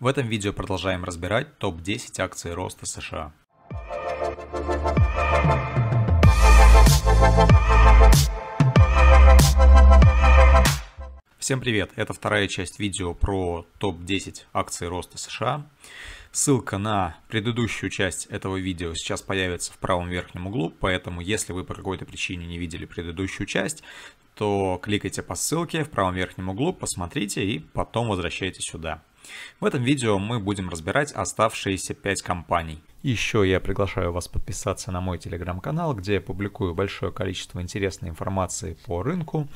В этом видео продолжаем разбирать топ-10 акций роста США. Всем привет! Это вторая часть видео про топ-10 акций роста США. Ссылка на предыдущую часть этого видео сейчас появится в правом верхнем углу, поэтому если вы по какой-то причине не видели предыдущую часть, то кликайте по ссылке в правом верхнем углу, посмотрите и потом возвращайтесь сюда. В этом видео мы будем разбирать оставшиеся 5 компаний. Еще я приглашаю вас подписаться на мой телеграм-канал, где я публикую большое количество интересной информации по рынку.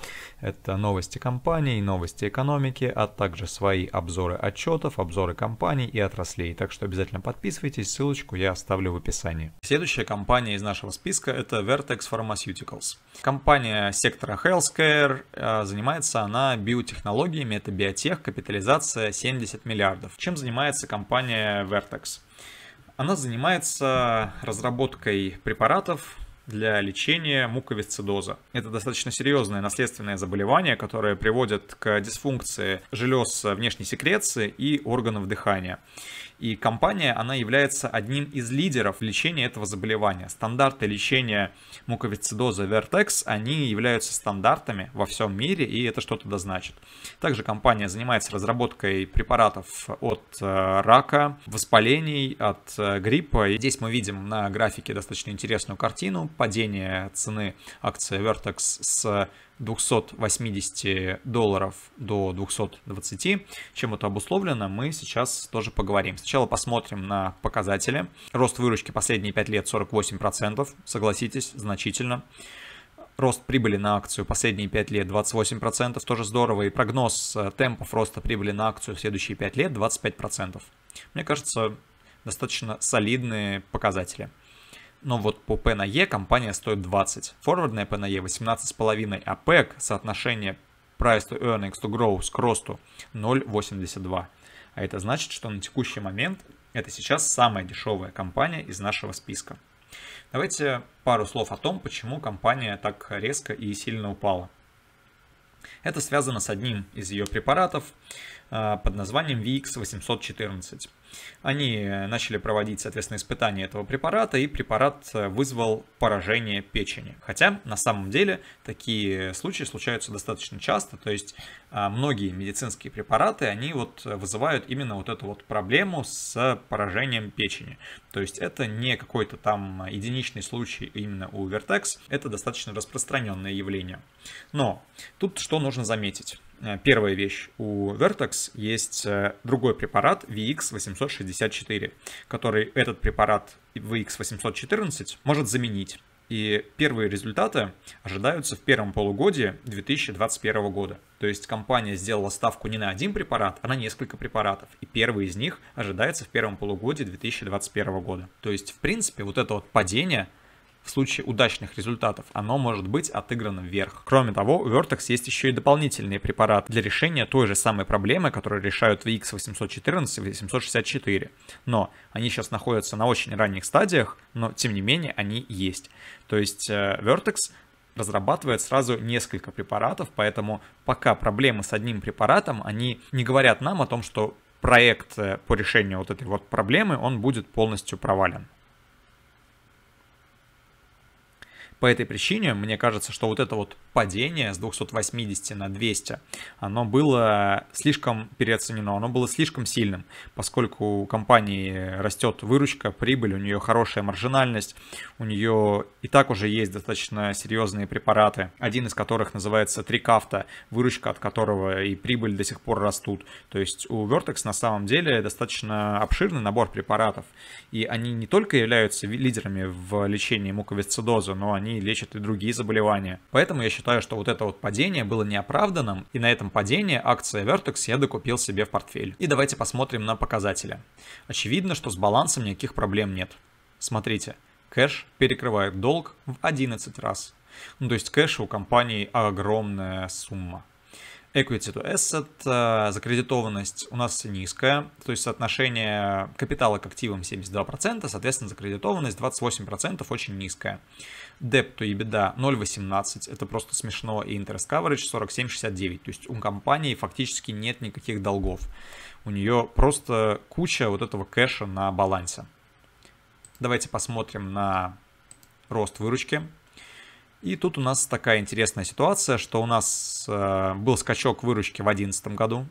Это новости компаний, новости экономики, а также свои обзоры отчетов, обзоры компаний и отраслей. Так что обязательно подписывайтесь, ссылочку я оставлю в описании. Следующая компания из нашего списка это Vertex Pharmaceuticals. Компания сектора Healthcare, э, занимается она биотехнологиями, это биотех, капитализация 70 миллиардов. Чем занимается компания Vertex? Она занимается разработкой препаратов, для лечения муковисцидоза. Это достаточно серьезное наследственное заболевание, которое приводит к дисфункции желез внешней секреции и органов дыхания. И компания, она является одним из лидеров лечения этого заболевания. Стандарты лечения муковисцидоза Vertex, они являются стандартами во всем мире, и это что-то значит? Также компания занимается разработкой препаратов от э, рака, воспалений, от э, гриппа. И здесь мы видим на графике достаточно интересную картину, падение цены акции Vertex с 280 долларов до 220. Чем это обусловлено, мы сейчас тоже поговорим. Сначала посмотрим на показатели. Рост выручки последние 5 лет 48%, согласитесь, значительно. Рост прибыли на акцию последние 5 лет 28%, тоже здорово. И прогноз э, темпов роста прибыли на акцию в следующие 5 лет 25%. Мне кажется, достаточно солидные показатели но вот по P на E компания стоит 20, форвардная P на E 18,5, а PEG соотношение Price to Earnings to Growth к росту 0,82. А это значит, что на текущий момент это сейчас самая дешевая компания из нашего списка. Давайте пару слов о том, почему компания так резко и сильно упала. Это связано с одним из ее препаратов. А, под названием VX814. Они э, начали проводить, соответственно, испытания этого препарата, и препарат э, вызвал поражение печени. Хотя, на самом деле, такие случаи случаются достаточно часто, то есть а, многие медицинские препараты, они вот вызывают именно вот эту вот проблему с поражением печени. То есть это не какой-то там единичный случай именно у Vertex, это достаточно распространенное явление. Но тут что нужно заметить? Э, первая вещь. У Vertex есть э, другой препарат VX864, который этот препарат VX814 может заменить. И первые результаты ожидаются в первом полугодии 2021 года. То есть компания сделала ставку не на один препарат, а на несколько препаратов. И первый из них ожидается в первом полугодии 2021 года. То есть, в принципе, вот это вот падение – в случае удачных результатов оно может быть отыграно вверх. Кроме того, у Vertex есть еще и дополнительные препараты для решения той же самой проблемы, которую решают VX814 и 864. Но они сейчас находятся на очень ранних стадиях, но тем не менее они есть. То есть э, Vertex разрабатывает сразу несколько препаратов, поэтому пока проблемы с одним препаратом, они не говорят нам о том, что проект э, по решению вот этой вот проблемы, он будет полностью провален. По этой причине мне кажется, что вот это вот падение с 280 на 200, оно было слишком переоценено, оно было слишком сильным, поскольку у компании растет выручка, прибыль, у нее хорошая маржинальность, у нее и так уже есть достаточно серьезные препараты, один из которых называется Трикафта, выручка от которого и прибыль до сих пор растут. То есть у Vertex на самом деле достаточно обширный набор препаратов, и они не только являются лидерами в лечении муковисцидоза, но они они лечат и другие заболевания. Поэтому я считаю, что вот это вот падение было неоправданным, и на этом падении акция Vertex я докупил себе в портфель. И давайте посмотрим на показатели. Очевидно, что с балансом никаких проблем нет. Смотрите, кэш перекрывает долг в 11 раз. Ну, то есть кэша у компании огромная сумма. Equity to asset, э, закредитованность у нас низкая, то есть соотношение капитала к активам 72%, соответственно, закредитованность 28% очень низкая. Debt to EBITDA 0,18, это просто смешно, и interest coverage 47,69, то есть у компании фактически нет никаких долгов. У нее просто куча вот этого кэша на балансе. Давайте посмотрим на рост выручки. И тут у нас такая интересная ситуация, что у нас э, был скачок выручки в 2011 году,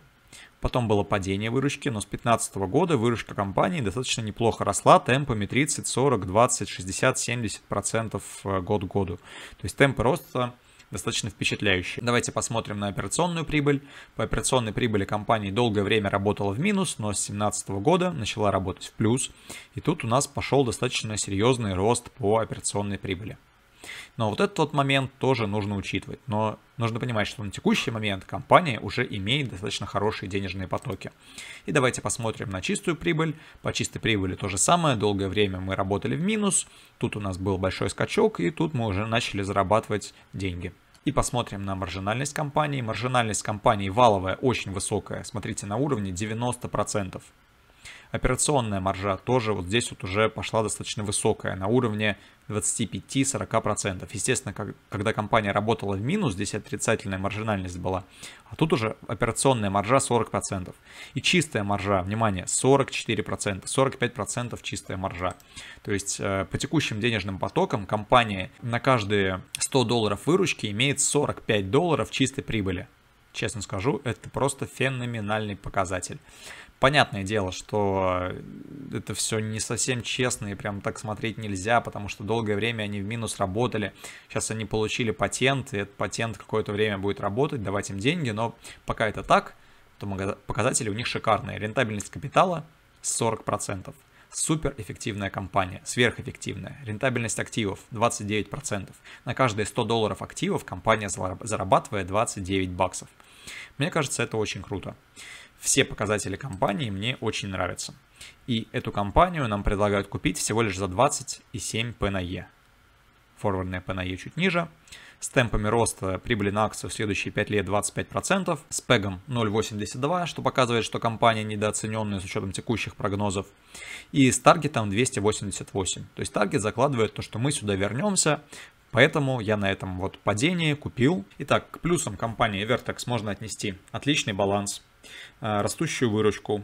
потом было падение выручки, но с 2015 года выручка компании достаточно неплохо росла темпами 30, 40, 20, 60, 70 процентов э, год к году. То есть темпы роста достаточно впечатляющие. Давайте посмотрим на операционную прибыль. По операционной прибыли компания долгое время работала в минус, но с 2017 года начала работать в плюс. И тут у нас пошел достаточно серьезный рост по операционной прибыли. Но вот этот вот момент тоже нужно учитывать. Но нужно понимать, что на текущий момент компания уже имеет достаточно хорошие денежные потоки. И давайте посмотрим на чистую прибыль. По чистой прибыли то же самое. Долгое время мы работали в минус. Тут у нас был большой скачок, и тут мы уже начали зарабатывать деньги. И посмотрим на маржинальность компании. Маржинальность компании валовая очень высокая. Смотрите, на уровне 90%. Операционная маржа тоже вот здесь вот уже пошла достаточно высокая, на уровне 25-40%. Естественно, как, когда компания работала в минус, здесь отрицательная маржинальность была, а тут уже операционная маржа 40%. И чистая маржа, внимание, 44%, 45% чистая маржа. То есть э, по текущим денежным потокам компания на каждые 100 долларов выручки имеет 45 долларов чистой прибыли. Честно скажу, это просто феноменальный показатель. Понятное дело, что э, это все не совсем честно и прям так смотреть нельзя, потому что долгое время они в минус работали. Сейчас они получили патент, и этот патент какое-то время будет работать, давать им деньги, но пока это так, то показатели у них шикарные. Рентабельность капитала 40%. Суперэффективная компания, сверхэффективная. Рентабельность активов 29%. На каждые 100 долларов активов компания зарабатывает 29 баксов. Мне кажется, это очень круто все показатели компании мне очень нравятся. И эту компанию нам предлагают купить всего лишь за 20,7 P на E. Форвардная P на E чуть ниже. С темпами роста прибыли на акцию в следующие 5 лет 25%, с пегом 0,82, что показывает, что компания недооцененная с учетом текущих прогнозов, и с таргетом 288. То есть таргет закладывает то, что мы сюда вернемся, Поэтому я на этом вот падении купил. Итак, к плюсам компании Vertex можно отнести отличный баланс, Э, растущую выручку,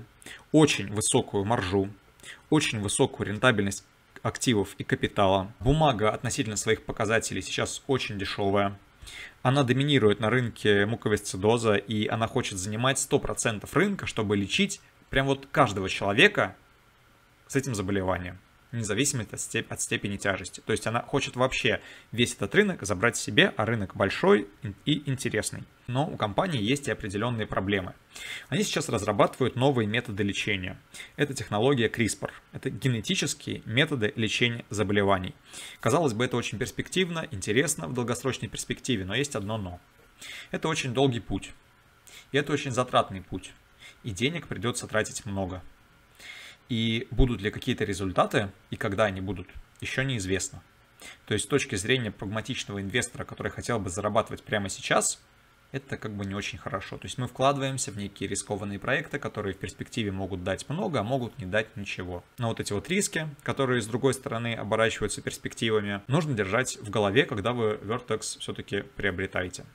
очень высокую маржу, очень высокую рентабельность активов и капитала. Бумага относительно своих показателей сейчас очень дешевая. Она доминирует на рынке муковисцидоза, и она хочет занимать 100% рынка, чтобы лечить прям вот каждого человека с этим заболеванием независимо от, степ- от степени тяжести. То есть она хочет вообще весь этот рынок забрать себе, а рынок большой и интересный. Но у компании есть и определенные проблемы. Они сейчас разрабатывают новые методы лечения. Это технология CRISPR. Это генетические методы лечения заболеваний. Казалось бы, это очень перспективно, интересно в долгосрочной перспективе, но есть одно но. Это очень долгий путь. И это очень затратный путь. И денег придется тратить много. И будут ли какие-то результаты, и когда они будут, еще неизвестно. То есть с точки зрения прагматичного инвестора, который хотел бы зарабатывать прямо сейчас, это как бы не очень хорошо. То есть мы вкладываемся в некие рискованные проекты, которые в перспективе могут дать много, а могут не дать ничего. Но вот эти вот риски, которые с другой стороны оборачиваются перспективами, нужно держать в голове, когда вы Vertex все-таки приобретаете.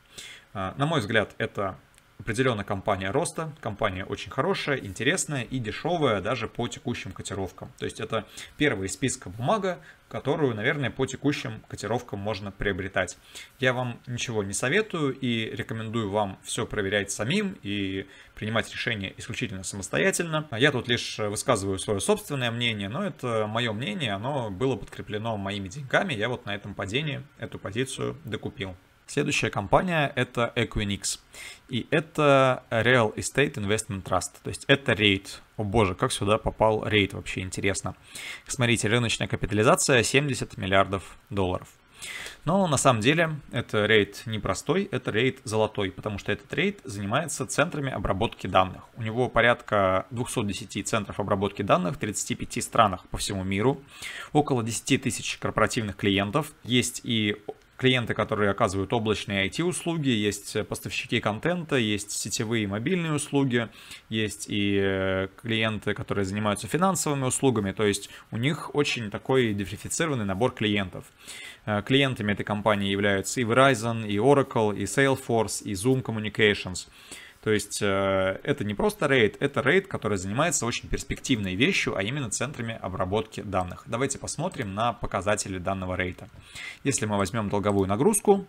А, на мой взгляд, это Определенно компания роста, компания очень хорошая, интересная и дешевая даже по текущим котировкам. То есть это первая из списка бумага, которую, наверное, по текущим котировкам можно приобретать. Я вам ничего не советую и рекомендую вам все проверять самим и принимать решения исключительно самостоятельно. Я тут лишь высказываю свое собственное мнение, но это мое мнение, оно было подкреплено моими деньгами, я вот на этом падении эту позицию докупил. Следующая компания это Equinix. И это Real Estate Investment Trust. То есть это рейд. О боже, как сюда попал рейд, вообще интересно. Смотрите, рыночная капитализация 70 миллиардов долларов. Но на самом деле это рейд простой, это рейд золотой, потому что этот рейд занимается центрами обработки данных. У него порядка 210 центров обработки данных в 35 странах по всему миру, около 10 тысяч корпоративных клиентов, есть и клиенты, которые оказывают облачные IT-услуги, есть э, поставщики контента, есть сетевые мобильные услуги, есть и э, клиенты, которые занимаются финансовыми услугами, то есть у них очень такой диверсифицированный набор клиентов. Э, клиентами этой компании являются и Verizon, и Oracle, и Salesforce, и Zoom Communications – то есть э, это не просто рейд, это рейд, который занимается очень перспективной вещью, а именно центрами обработки данных. Давайте посмотрим на показатели данного рейда. Если мы возьмем долговую нагрузку,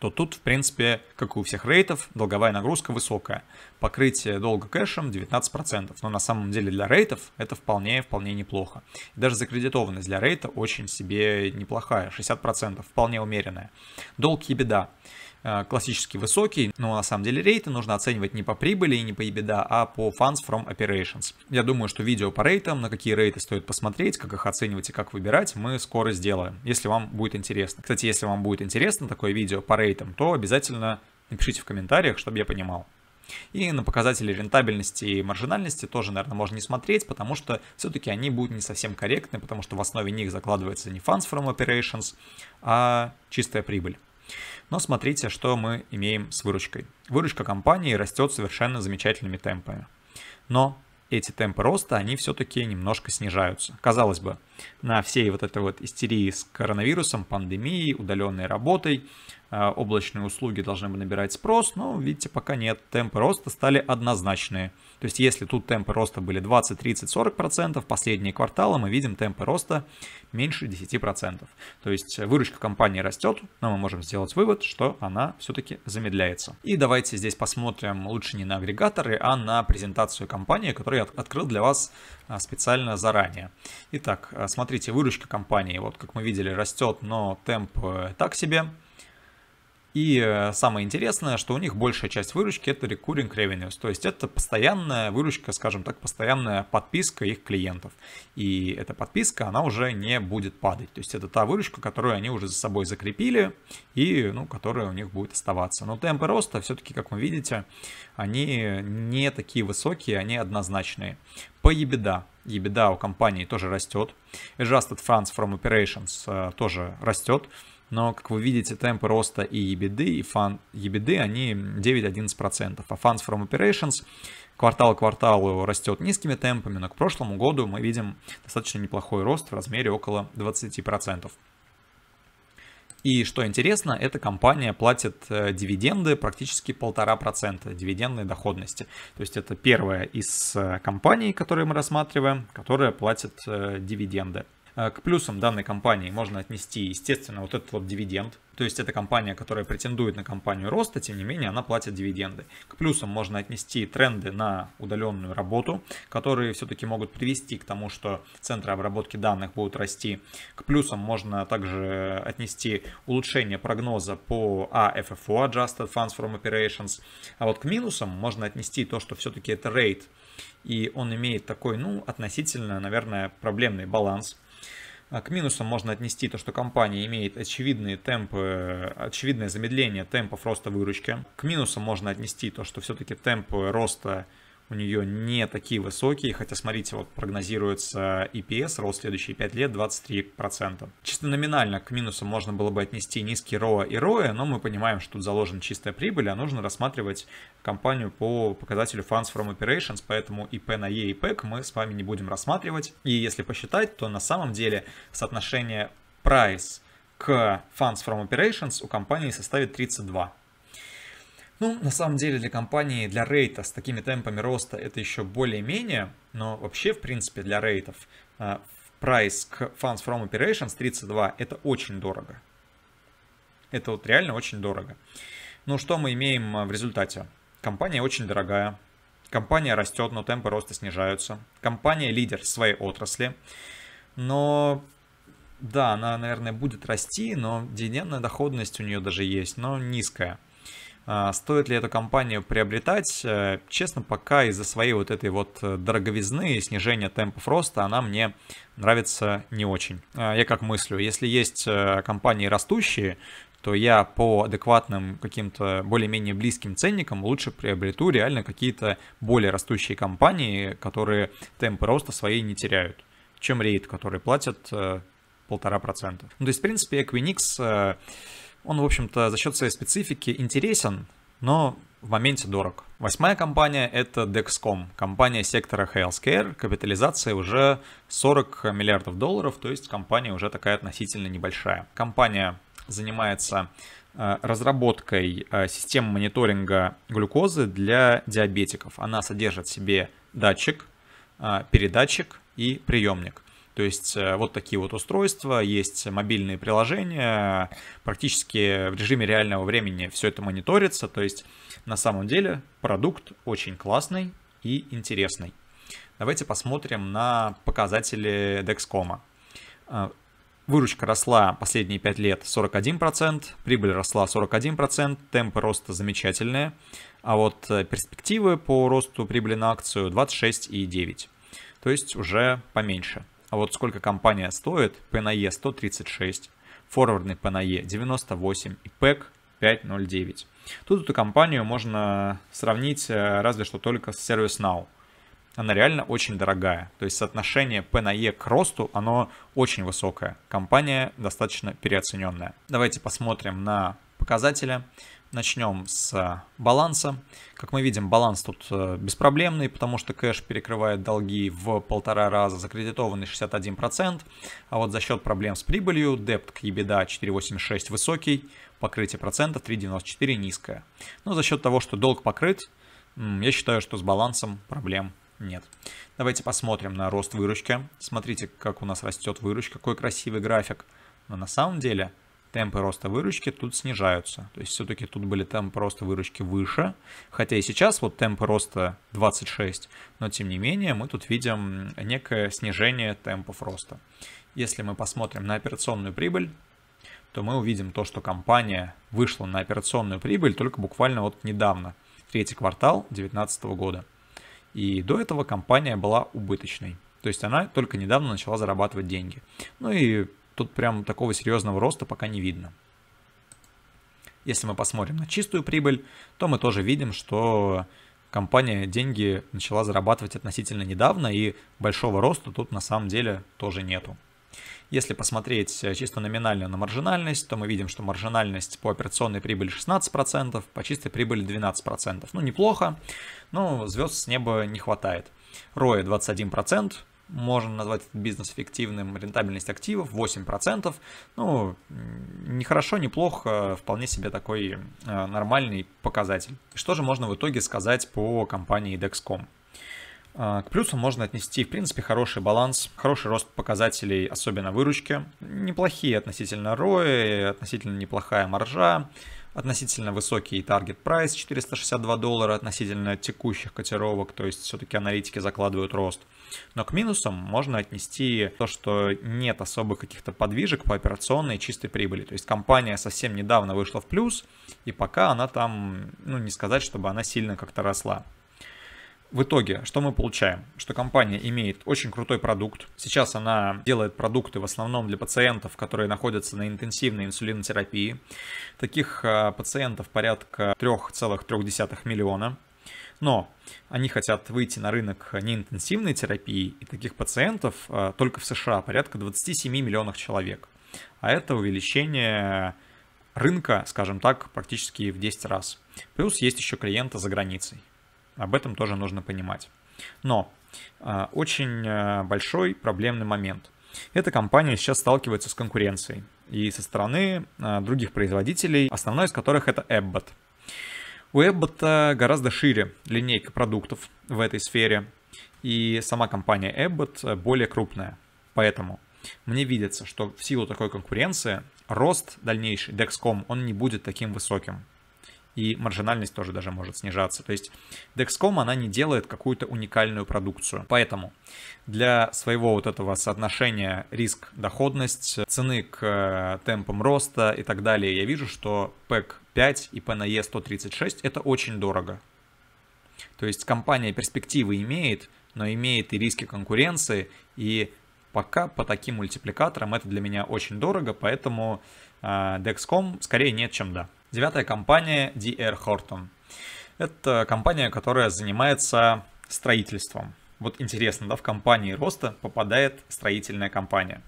то тут, в принципе, как и у всех рейтов, долговая нагрузка высокая. Покрытие долга кэшем 19%, но на самом деле для рейтов это вполне, вполне неплохо. даже закредитованность для рейта очень себе неплохая, 60%, вполне умеренная. Долг и беда. Э, классически высокий, но на самом деле рейты нужно оценивать не по прибыли и не по EBITDA, а по funds from operations. Я думаю, что видео по рейтам, на какие рейты стоит посмотреть, как их оценивать и как выбирать, мы скоро сделаем, если вам будет интересно. Кстати, если вам будет интересно такое видео по рейтам, то обязательно напишите в комментариях, чтобы я понимал. И на показатели рентабельности и маржинальности тоже, наверное, можно не смотреть, потому что все-таки они будут не совсем корректны, потому что в основе них закладывается не funds from operations, а чистая прибыль. Но смотрите, что мы имеем с выручкой. Выручка компании растет совершенно замечательными темпами. Но эти темпы роста, они все-таки немножко снижаются. Казалось бы, на всей вот этой вот истерии с коронавирусом, пандемией, удаленной работой, а, облачные услуги должны бы набирать спрос, но, видите, пока нет. Темпы роста стали однозначные. То есть, если тут темпы роста были 20, 30, 40%, процентов последние кварталы мы видим темпы роста меньше 10%. процентов. То есть, э, выручка компании растет, но мы можем сделать вывод, что она все-таки замедляется. И давайте здесь посмотрим лучше не на агрегаторы, а на презентацию компании, которую я открыл для вас а, специально заранее. Итак, э, смотрите, выручка компании, вот как мы видели, растет, но темп э, так себе. И э, самое интересное, что у них большая часть выручки это recurring revenues, то есть это постоянная выручка, скажем так, постоянная подписка их клиентов. И эта подписка, она уже не будет падать, то есть это та выручка, которую они уже за собой закрепили и, ну, которая у них будет оставаться. Но темпы роста все-таки, как вы видите, они не такие высокие, они однозначные. По EBITDA EBITDA у компании тоже растет. Adjusted funds from operations э, тоже растет. Но, как вы видите, темпы роста и EBD, и фан EBD, они 9-11%. А Funds from Operations квартал к кварталу растет низкими темпами, но к прошлому году мы видим достаточно неплохой рост в размере около 20%. И что интересно, эта компания платит э, дивиденды практически полтора процента дивидендной доходности. То есть это первая из э, компаний, которые мы рассматриваем, которая платит э, дивиденды. Э, к плюсам данной компании можно отнести, естественно, вот этот вот дивиденд. То есть это компания, которая претендует на компанию роста, тем не менее она платит дивиденды. К плюсам можно отнести тренды на удаленную работу, которые все-таки могут привести к тому, что центры обработки данных будут расти. К плюсам можно также отнести улучшение прогноза по AFFO, а Adjusted Funds from Operations. А вот к минусам можно отнести то, что все-таки это рейд, и он имеет такой, ну, относительно, наверное, проблемный баланс – а к минусам можно отнести то, что компания имеет очевидные темпы, очевидное замедление темпов роста выручки. К минусам можно отнести то, что все-таки темпы роста у нее не такие высокие, хотя, смотрите, вот прогнозируется EPS, рост следующие 5 лет 23%. Чисто номинально к минусам можно было бы отнести низкий ROA и ROE, но мы понимаем, что тут заложена чистая прибыль, а нужно рассматривать компанию по показателю Funds from Operations, поэтому ИП на Е и ПЭК мы с вами не будем рассматривать. И если посчитать, то на самом деле соотношение price к Funds from Operations у компании составит 32. Ну, на самом деле для компании, для рейта с такими темпами роста это еще более-менее, но вообще, в принципе, для рейтов а, прайс к Funds from Operations 32 это очень дорого. Это вот реально очень дорого. Ну, что мы имеем а, в результате? Компания очень дорогая, компания растет, но темпы роста снижаются. Компания лидер своей отрасли, но да, она, наверное, будет расти, но денежная доходность у нее даже есть, но низкая. А, стоит ли эту компанию приобретать? Э, честно, пока из-за своей вот этой вот э, дороговизны и снижения темпов роста она мне нравится не очень. А, я как мыслю, если есть э, компании растущие, то я по адекватным каким-то более-менее близким ценникам лучше приобрету реально какие-то более растущие компании, которые темпы роста свои не теряют, чем рейд, который платят полтора процента. Ну, то есть, в принципе, Equinix он, в общем-то, за счет своей специфики интересен, но в моменте дорог. Восьмая компания — это Dexcom, компания сектора healthcare, капитализация уже 40 миллиардов долларов, то есть компания уже такая относительно небольшая. Компания занимается э, разработкой э, систем мониторинга глюкозы для диабетиков. Она содержит в себе датчик, э, передатчик и приемник. То есть э, вот такие вот устройства, есть мобильные приложения, практически в режиме реального времени все это мониторится. То есть на самом деле продукт очень классный и интересный. Давайте посмотрим на показатели Dexcom. Э, выручка росла последние 5 лет 41%, прибыль росла 41%, темпы роста замечательные, а вот э, перспективы по росту прибыли на акцию 26,9%, то есть уже поменьше. А вот сколько компания стоит, PNAE 136, форвардный PNAE 98 и PEC 5.09. Тут эту компанию можно сравнить э, разве что только с ServiceNow. Она реально очень дорогая. То есть соотношение P на E к росту, оно очень высокое. Компания достаточно переоцененная. Давайте посмотрим на показатели. Начнем с э, баланса. Как мы видим, баланс тут э, беспроблемный, потому что кэш перекрывает долги в полтора раза, закредитованный 61%, а вот за счет проблем с прибылью депт к EBITDA 4,86 высокий, покрытие процента 3,94 низкое. Но за счет того, что долг покрыт, я считаю, что с балансом проблем нет. Давайте посмотрим на рост выручки. Смотрите, как у нас растет выручка, какой красивый график. Но на самом деле темпы роста выручки тут снижаются. То есть все-таки тут были темпы роста выручки выше, хотя и сейчас вот темпы роста 26, но тем не менее мы тут видим некое снижение темпов роста. Если мы посмотрим на операционную прибыль, то мы увидим то, что компания вышла на операционную прибыль только буквально вот недавно, третий квартал 2019 года. И до этого компания была убыточной. То есть она только недавно начала зарабатывать деньги. Ну и тут прям такого серьезного роста пока не видно. Если мы посмотрим на чистую прибыль, то мы тоже видим, что компания деньги начала зарабатывать относительно недавно, и большого роста тут на самом деле тоже нету. Если посмотреть э, чисто номинально на маржинальность, то мы видим, что маржинальность по операционной прибыли 16%, по чистой прибыли 12%. Ну, неплохо, но звезд с неба не хватает. Роя 21%, можно назвать этот бизнес эффективным, рентабельность активов 8%, ну, не хорошо, не плохо, вполне себе такой э, нормальный показатель. Что же можно в итоге сказать по компании Dexcom? Э, к плюсу можно отнести, в принципе, хороший баланс, хороший рост показателей, особенно выручки, неплохие относительно рои, относительно неплохая маржа, относительно высокий таргет прайс 462 доллара относительно текущих котировок, то есть все-таки аналитики закладывают рост. Но к минусам можно отнести то, что нет особых каких-то подвижек по операционной чистой прибыли. То есть компания совсем недавно вышла в плюс, и пока она там, ну не сказать, чтобы она сильно как-то росла. В итоге, что мы получаем? Что компания имеет очень крутой продукт. Сейчас она делает продукты в основном для пациентов, которые находятся на интенсивной инсулинотерапии. Таких э, пациентов порядка 3,3 миллиона. Но они хотят выйти на рынок неинтенсивной терапии, и таких пациентов э, только в США порядка 27 миллионов человек. А это увеличение рынка, скажем так, практически в 10 раз. Плюс есть еще клиенты за границей. Об этом тоже нужно понимать. Но а, очень а, большой проблемный момент. Эта компания сейчас сталкивается с конкуренцией и со стороны а, других производителей, основной из которых это Abbott. У Abbott гораздо шире линейка продуктов в этой сфере, и сама компания Abbott более крупная. Поэтому мне видится, что в силу такой конкуренции рост дальнейший Dexcom, он не будет таким высоким и маржинальность тоже даже может снижаться. То есть Dexcom, она не делает какую-то уникальную продукцию. Поэтому для своего вот этого соотношения риск-доходность, цены к э, темпам роста и так далее, я вижу, что PEC 5 и PNE 136 это очень дорого. То есть компания перспективы имеет, но имеет и риски конкуренции, и пока по таким мультипликаторам это для меня очень дорого, поэтому э, Dexcom скорее нет, чем да. Девятая компания DR Horton. Это компания, которая занимается строительством. Вот интересно, да, в компании роста попадает строительная компания.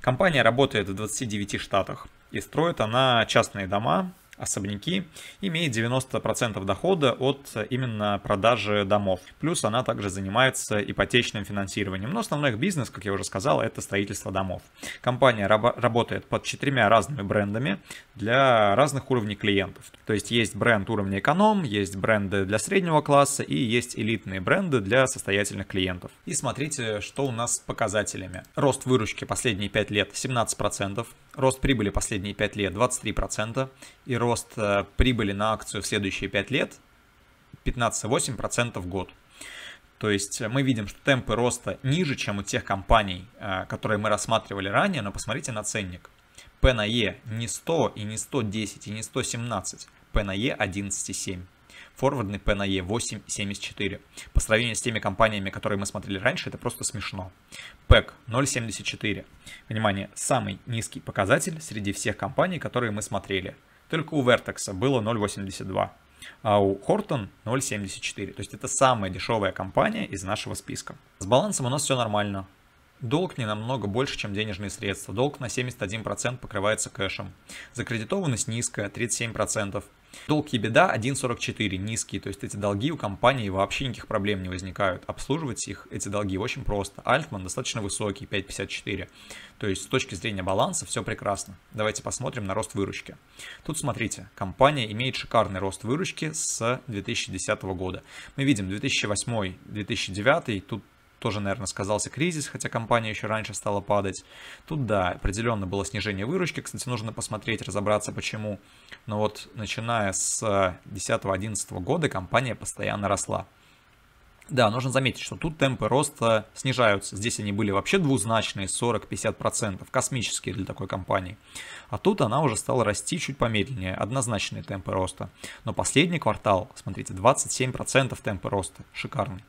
Компания работает в 29 штатах и строит она частные дома, особняки, имеет 90% дохода от э, именно продажи домов. Плюс она также занимается ипотечным финансированием. Но основной их бизнес, как я уже сказал, это строительство домов. Компания раб- работает под четырьмя разными брендами для разных уровней клиентов. То есть есть бренд уровня эконом, есть бренды для среднего класса и есть элитные бренды для состоятельных клиентов. И смотрите, что у нас с показателями. Рост выручки последние 5 лет 17%, рост прибыли последние 5 лет 23% и рост рост э, прибыли на акцию в следующие 5 лет 15,8% в год. То есть э, мы видим, что темпы роста ниже, чем у тех компаний, э, которые мы рассматривали ранее, но посмотрите на ценник. P на E не 100 и не 110 и не 117, P на E 11,7. Форвардный P на E 8,74. По сравнению с теми компаниями, которые мы смотрели раньше, это просто смешно. PEC 0,74. Внимание, самый низкий показатель среди всех компаний, которые мы смотрели. Только у Vertex было 0,82, а у Хортон 0,74. То есть это самая дешевая компания из нашего списка. С балансом у нас все нормально. Долг не намного больше, чем денежные средства. Долг на 71% покрывается кэшем. Закредитованность низкая, 37%. Долг EBITDA 1,44, низкий, то есть эти долги у компании вообще никаких проблем не возникают. Обслуживать их, эти долги, очень просто. Альтман достаточно высокий, 5,54. То есть с точки зрения баланса все прекрасно. Давайте посмотрим на рост выручки. Тут смотрите, компания имеет шикарный рост выручки с 2010 года. Мы видим 2008-2009, тут тоже, наверное, сказался кризис, хотя компания еще раньше стала падать. Тут, да, определенно было снижение выручки. Кстати, нужно посмотреть, разобраться, почему. Но вот начиная с 2010-2011 года компания постоянно росла. Да, нужно заметить, что тут темпы роста снижаются. Здесь они были вообще двузначные, 40-50%, космические для такой компании. А тут она уже стала расти чуть помедленнее, однозначные темпы роста. Но последний квартал, смотрите, 27% темпы роста, шикарный.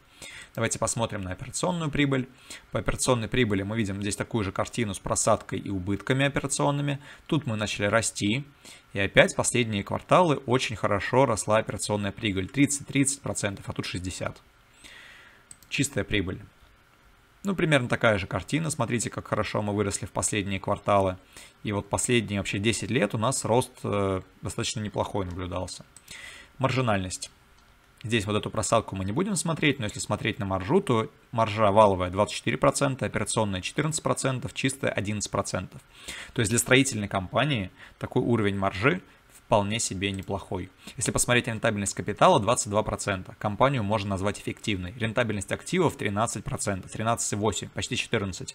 Давайте посмотрим на операционную прибыль. По операционной прибыли мы видим здесь такую же картину с просадкой и убытками операционными. Тут мы начали расти. И опять последние кварталы очень хорошо росла операционная прибыль. 30-30%, а тут 60%. Чистая прибыль. Ну, примерно такая же картина. Смотрите, как хорошо мы выросли в последние кварталы. И вот последние вообще 10 лет у нас рост э, достаточно неплохой наблюдался. Маржинальность. Здесь вот эту просадку мы не будем смотреть, но если смотреть на маржу, то маржа валовая 24%, операционная 14%, чистая 11%. То есть для строительной компании такой уровень маржи вполне себе неплохой. Если посмотреть рентабельность капитала 22%, компанию можно назвать эффективной. Рентабельность активов 13%, 13,8%, почти 14%.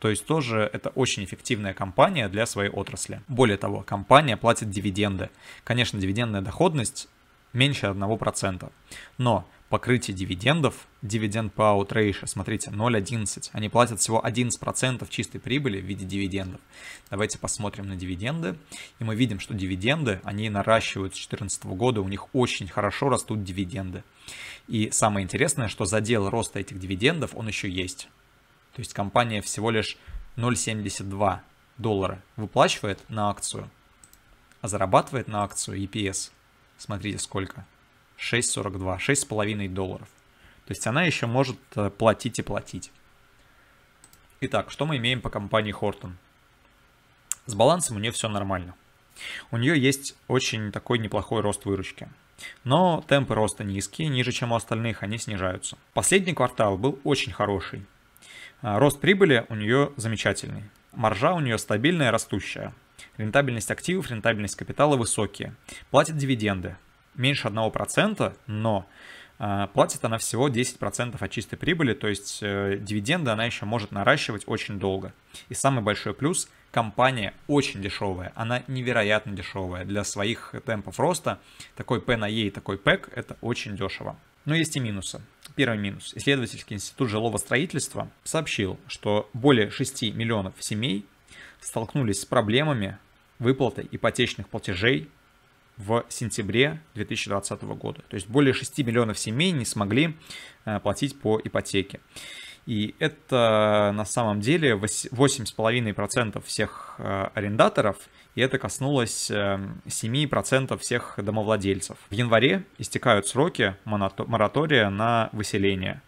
То есть тоже это очень эффективная компания для своей отрасли. Более того, компания платит дивиденды. Конечно, дивидендная доходность меньше 1%. Но покрытие дивидендов, дивиденд по ratio, смотрите, 0,11. Они платят всего 11% чистой прибыли в виде дивидендов. Давайте посмотрим на дивиденды. И мы видим, что дивиденды, они наращивают с 2014 года, у них очень хорошо растут дивиденды. И самое интересное, что задел роста этих дивидендов, он еще есть. То есть компания всего лишь 0,72 доллара выплачивает на акцию, а зарабатывает на акцию EPS смотрите сколько, 6,42, 6,5 долларов. То есть она еще может э, платить и платить. Итак, что мы имеем по компании Хортон? С балансом у нее все нормально. У нее есть очень такой неплохой рост выручки. Но темпы роста низкие, ниже, чем у остальных, они снижаются. Последний квартал был очень хороший. А, рост прибыли у нее замечательный. Маржа у нее стабильная, растущая. Рентабельность активов, рентабельность капитала высокие. Платит дивиденды. Меньше 1%, но э, платит она всего 10% от чистой прибыли, то есть э, дивиденды она еще может наращивать очень долго. И самый большой плюс – компания очень дешевая, она невероятно дешевая. Для своих темпов роста такой P на E и такой ПЭК e – это очень дешево. Но есть и минусы. Первый минус. Исследовательский институт жилого строительства сообщил, что более 6 миллионов семей столкнулись с проблемами выплаты ипотечных платежей в сентябре 2020 года. То есть более 6 миллионов семей не смогли э, платить по ипотеке. И это на самом деле 8,5% всех э, арендаторов, и это коснулось 7% э, всех домовладельцев. В январе истекают сроки моратория на выселение.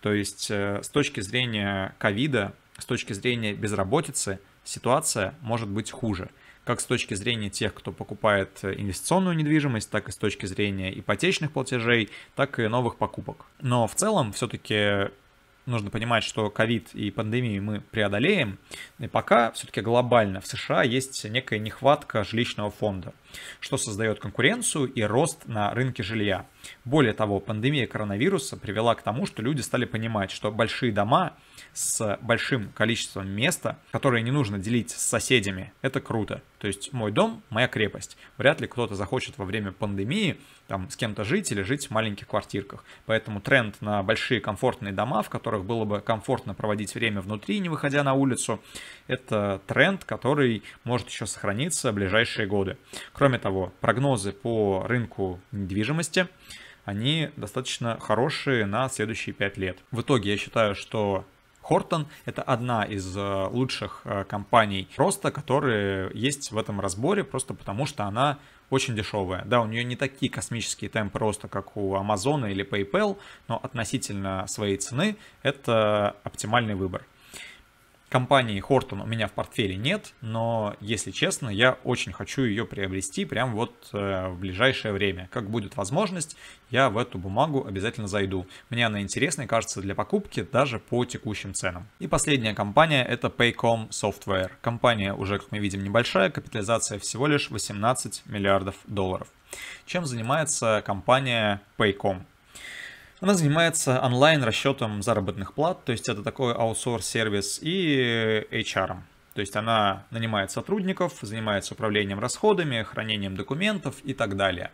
То есть с точки зрения ковида, с точки зрения безработицы – ситуация может быть хуже. Как с точки зрения тех, кто покупает э, инвестиционную недвижимость, так и с точки зрения ипотечных платежей, так и новых покупок. Но в целом все-таки нужно понимать, что ковид и пандемию мы преодолеем. И пока все-таки глобально в США есть некая нехватка жилищного фонда что создает конкуренцию и рост на рынке жилья. Более того, пандемия коронавируса привела к тому, что люди стали понимать, что большие дома с большим количеством места, которые не нужно делить с соседями, это круто. То есть мой дом, моя крепость. Вряд ли кто-то захочет во время пандемии там с кем-то жить или жить в маленьких квартирках. Поэтому тренд на большие комфортные дома, в которых было бы комфортно проводить время внутри, не выходя на улицу, это тренд, который может еще сохраниться в ближайшие годы. Кроме того, прогнозы по рынку недвижимости они достаточно хорошие на следующие 5 лет. В итоге я считаю, что Хортон – это одна из э, лучших э, компаний просто, которые есть в этом разборе, просто потому что она очень дешевая. Да, у нее не такие космические темпы роста, как у Amazon или PayPal, но относительно своей цены это оптимальный выбор. Компании Horton у меня в портфеле нет, но, если честно, я очень хочу ее приобрести прямо вот э, в ближайшее время. Как будет возможность, я в эту бумагу обязательно зайду. Мне она интересной кажется для покупки даже по текущим ценам. И последняя компания это Paycom Software. Компания уже, как мы видим, небольшая, капитализация всего лишь 18 миллиардов долларов. Чем занимается компания Paycom? Она занимается онлайн расчетом заработных плат, то есть это такой аутсорс-сервис и HR. То есть она нанимает сотрудников, занимается управлением расходами, хранением документов и так далее.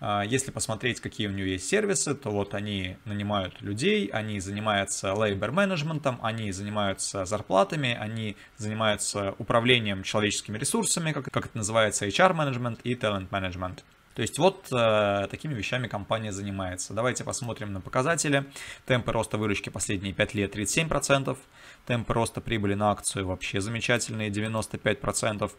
А, если посмотреть, какие у нее есть сервисы, то вот они нанимают людей, они занимаются лейбер-менеджментом, они занимаются зарплатами, они занимаются управлением человеческими ресурсами, как, как это называется, HR-менеджмент и talent-менеджмент. То есть вот э, такими вещами компания занимается. Давайте посмотрим на показатели. Темпы роста выручки последние 5 лет 37%. Темпы роста прибыли на акцию вообще замечательные 95%.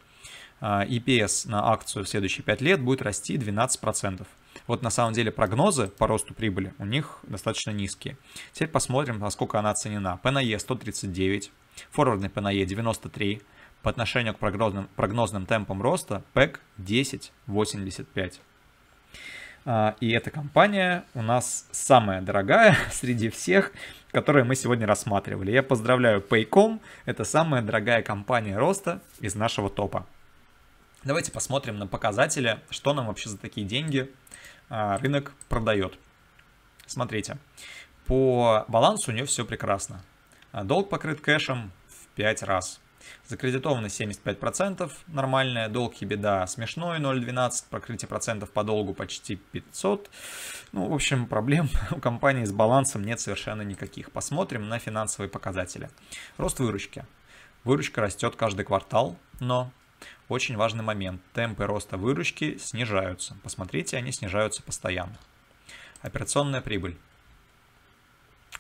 EPS э, на акцию в следующие 5 лет будет расти 12%. Вот на самом деле прогнозы по росту прибыли у них достаточно низкие. Теперь посмотрим, насколько она оценена. ПНЕ 139, форвардный ПНЕ 93, по отношению к прогнозным, прогнозным темпам роста PEC 1085. А, и эта компания у нас самая дорогая среди всех, которые мы сегодня рассматривали. Я поздравляю Paycom, это самая дорогая компания роста из нашего топа. Давайте посмотрим на показатели, что нам вообще за такие деньги а, рынок продает. Смотрите, по балансу у нее все прекрасно. А, долг покрыт кэшем в 5 раз. Закредитованность 75%, нормальная, долг и беда смешной, 0,12, прокрытие процентов по долгу почти 500. Ну, в общем, проблем у компании с балансом нет совершенно никаких. Посмотрим на финансовые показатели. Рост выручки. Выручка растет каждый квартал, но очень важный момент. Темпы роста выручки снижаются. Посмотрите, они снижаются постоянно. Операционная прибыль.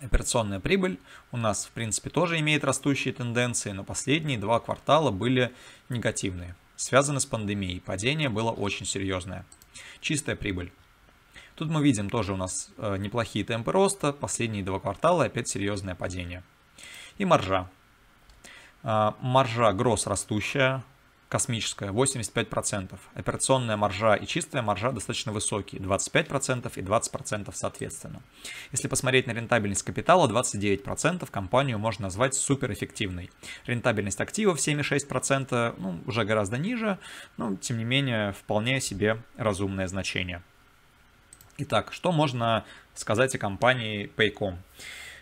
Операционная прибыль у нас, в принципе, тоже имеет растущие тенденции, но последние два квартала были негативные, связаны с пандемией, падение было очень серьезное. Чистая прибыль. Тут мы видим тоже у нас э, неплохие темпы роста, последние два квартала опять серьезное падение. И маржа. А, маржа гросс растущая, космическая 85%, операционная маржа и чистая маржа достаточно высокие 25% и 20% соответственно. Если посмотреть на рентабельность капитала 29%, компанию можно назвать суперэффективной. Рентабельность активов 7,6% ну, уже гораздо ниже, но тем не менее вполне себе разумное значение. Итак, что можно сказать о компании Paycom?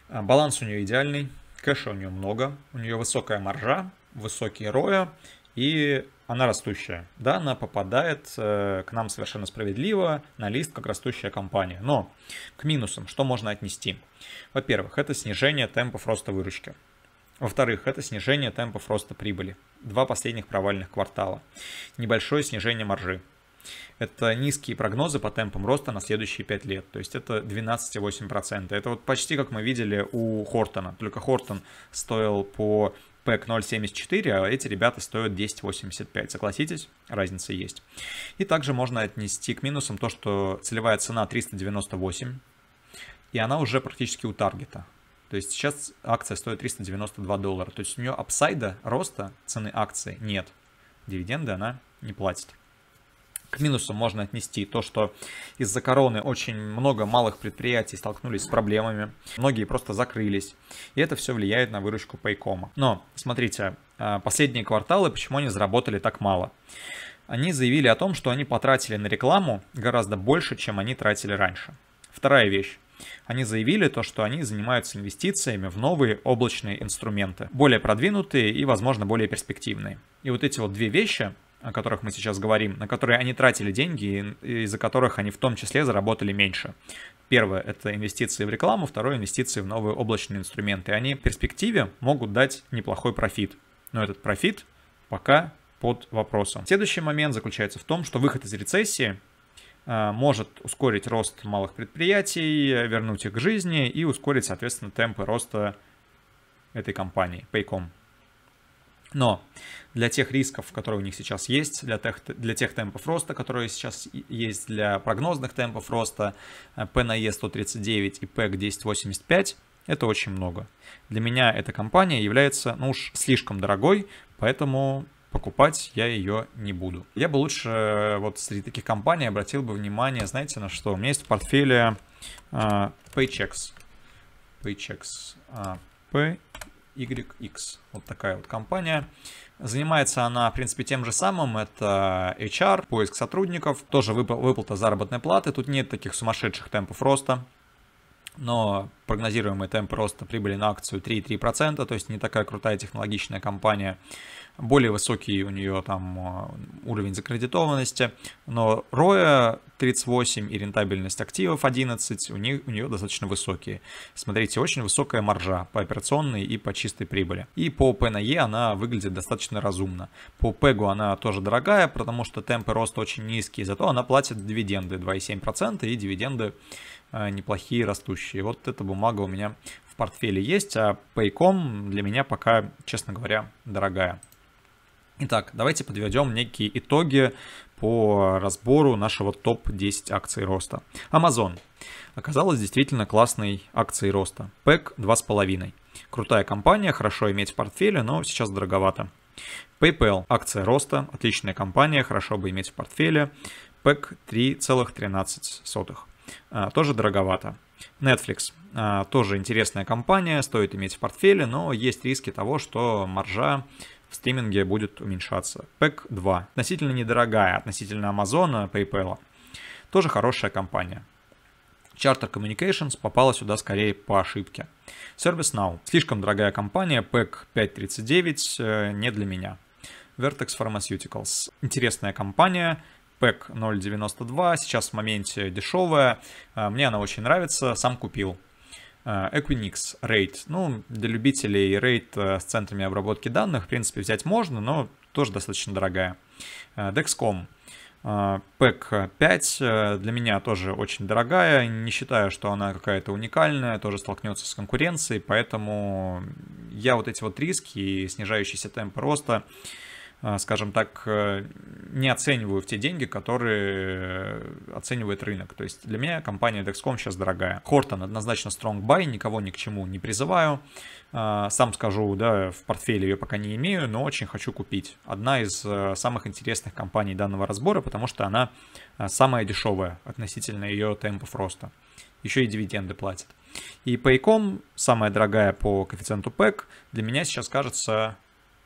А, баланс у нее идеальный, кэша у нее много, у нее высокая маржа, высокие роя, и она растущая. Да, она попадает э, к нам совершенно справедливо на лист как растущая компания. Но к минусам что можно отнести? Во-первых, это снижение темпов роста выручки. Во-вторых, это снижение темпов роста прибыли. Два последних провальных квартала. Небольшое снижение маржи. Это низкие прогнозы по темпам роста на следующие 5 лет. То есть это 12,8%. Это вот почти как мы видели у Хортона. Только Хортон стоил по пэк 0.74, а эти ребята стоят 10.85. Согласитесь, разница есть. И также можно отнести к минусам то, что целевая цена 398, и она уже практически у таргета. То есть сейчас акция стоит 392 доллара. То есть у нее апсайда роста цены акции нет. Дивиденды она не платит. К минусу можно отнести то, что из-за короны очень много малых предприятий столкнулись с проблемами, многие просто закрылись, и это все влияет на выручку Paycom. Но, смотрите, а, последние кварталы, почему они заработали так мало? Они заявили о том, что они потратили на рекламу гораздо больше, чем они тратили раньше. Вторая вещь. Они заявили то, что они занимаются инвестициями в новые облачные инструменты, более продвинутые и, возможно, более перспективные. И вот эти вот две вещи о которых мы сейчас говорим, на которые они тратили деньги, из-за которых они в том числе заработали меньше. Первое – это инвестиции в рекламу, второе – инвестиции в новые облачные инструменты. Они в перспективе могут дать неплохой профит, но этот профит пока под вопросом. Следующий момент заключается в том, что выход из рецессии э, может ускорить рост малых предприятий, вернуть их к жизни и ускорить, соответственно, темпы роста этой компании, Paycom. Но для тех рисков, которые у них сейчас есть, для тех, для тех темпов роста, которые сейчас есть, для прогнозных темпов роста э, P на E 139 и PEC 1085, это очень много. Для меня эта компания является, ну уж слишком дорогой, поэтому покупать я ее не буду. Я бы лучше э, вот среди таких компаний обратил бы внимание, знаете, на что? У меня есть в портфеле uh, Paychex. Paychex. Uh, P YX. Вот такая вот компания. Занимается она, в принципе, тем же самым. Это HR, поиск сотрудников, тоже выплата заработной платы. Тут нет таких сумасшедших темпов роста. Но прогнозируемый темп роста прибыли на акцию 3,3%, то есть не такая крутая технологичная компания. Более высокий у нее там э, уровень закредитованности. Но роя 38 и рентабельность активов 11, у, них, у нее достаточно высокие. Смотрите, очень высокая маржа по операционной и по чистой прибыли. И по P на E она выглядит достаточно разумно. По PEG она тоже дорогая, потому что темпы роста очень низкие, зато она платит дивиденды 2,7% и дивиденды э, неплохие растущие. Вот эта бумага у меня в портфеле есть, а Paycom для меня пока, честно говоря, дорогая. Итак, давайте подведем некие итоги по разбору нашего топ-10 акций роста. Amazon оказалась действительно классной акцией роста. ПЭК 2,5. Крутая компания, хорошо иметь в портфеле, но сейчас дороговато. PayPal, акция роста, отличная компания, хорошо бы иметь в портфеле. ПЭК 3,13. А, тоже дороговато. Netflix. А, тоже интересная компания, стоит иметь в портфеле, но есть риски того, что маржа в стриминге будет уменьшаться. Pack 2. Относительно недорогая, относительно Amazon, PayPal. Тоже хорошая компания. Charter Communications попала сюда скорее по ошибке. ServiceNow. Слишком дорогая компания, PEC 5.39 э, не для меня. Vertex Pharmaceuticals. Интересная компания, PEC 0.92, сейчас в моменте дешевая. Э, мне она очень нравится, сам купил. А, Equinix RAID. Ну, для любителей RAID э, с центрами обработки данных, в принципе, взять можно, но тоже достаточно дорогая. А, Dexcom. А, PEC 5 э, для меня тоже очень дорогая, не считаю, что она какая-то уникальная, тоже столкнется с конкуренцией, поэтому я вот эти вот риски и снижающийся темп роста Э, скажем так, э, не оцениваю в те деньги, которые э, оценивает рынок. То есть для меня компания Dexcom сейчас дорогая. Хортон однозначно strong buy, никого ни к чему не призываю. Сам скажу, да, в портфеле ее пока не имею, но очень хочу купить. Одна из самых интересных компаний данного разбора, потому что она самая дешевая относительно ее темпов роста. Еще и дивиденды платит. И Paycom, самая дорогая по коэффициенту PEC, для меня сейчас кажется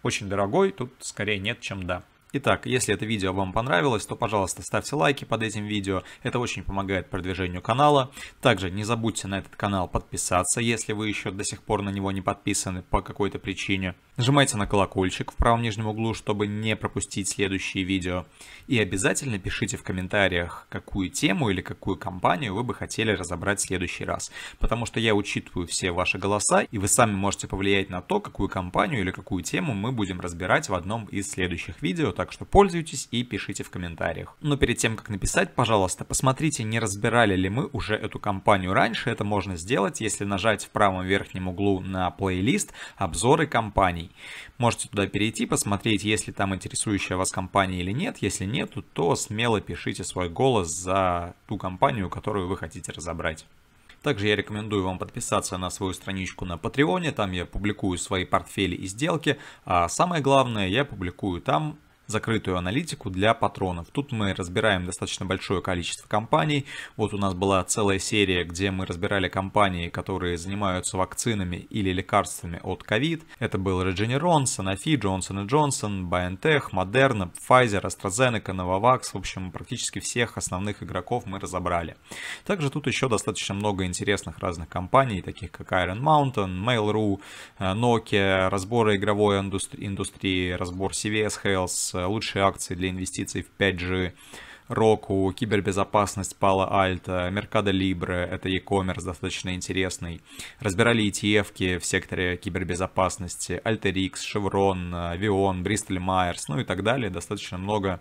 очень дорогой, тут скорее нет, чем да. Итак, если это видео вам понравилось, то, пожалуйста, ставьте лайки под этим видео. Это очень помогает продвижению канала. Также не забудьте на этот канал подписаться, если вы еще до сих пор на него не подписаны по какой-то причине. Нажимайте на колокольчик в правом нижнем углу, чтобы не пропустить следующие видео. И обязательно пишите в комментариях, какую тему или какую компанию вы бы хотели разобрать в следующий раз. Потому что я учитываю все ваши голоса, и вы сами можете повлиять на то, какую компанию или какую тему мы будем разбирать в одном из следующих видео. Так так что пользуйтесь и пишите в комментариях. Но перед тем, как написать, пожалуйста, посмотрите, не разбирали ли мы уже эту компанию раньше. Это можно сделать, если нажать в правом верхнем углу на плейлист «Обзоры компаний». Можете туда перейти, посмотреть, есть ли там интересующая вас компания или нет. Если нет, то смело пишите свой голос за ту компанию, которую вы хотите разобрать. Также я рекомендую вам подписаться на свою страничку на Патреоне, там я публикую свои портфели и сделки, а самое главное, я публикую там закрытую аналитику для патронов. Тут мы разбираем достаточно большое количество компаний. Вот у нас была целая серия, где мы разбирали компании, которые занимаются вакцинами или лекарствами от COVID. Это был Regeneron, Sanofi, Johnson Johnson, BioNTech, Moderna, Pfizer, AstraZeneca, Novavax. В общем, практически всех основных игроков мы разобрали. Также тут еще достаточно много интересных разных компаний, таких как Iron Mountain, Mail.ru, э, Nokia, разборы игровой индустрии, разбор CVS Health, лучшие акции для инвестиций в 5G, Року, кибербезопасность Пала Альта, Mercado Libre, это e-commerce достаточно интересный. Разбирали etf в секторе кибербезопасности, Alteryx, Шеврон, Вион, Bristol Myers, ну и так далее. Достаточно много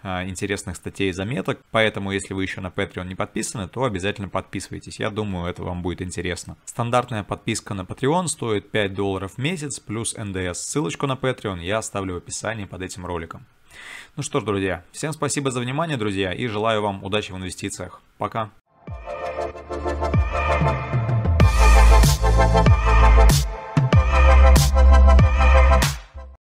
а, интересных статей и заметок, поэтому если вы еще на Patreon не подписаны, то обязательно подписывайтесь, я думаю, это вам будет интересно. Стандартная подписка на Patreon стоит 5 долларов в месяц плюс НДС. Ссылочку на Patreon я оставлю в описании под этим роликом. Ну что ж, друзья, всем спасибо за внимание, друзья, и желаю вам удачи в инвестициях. Пока.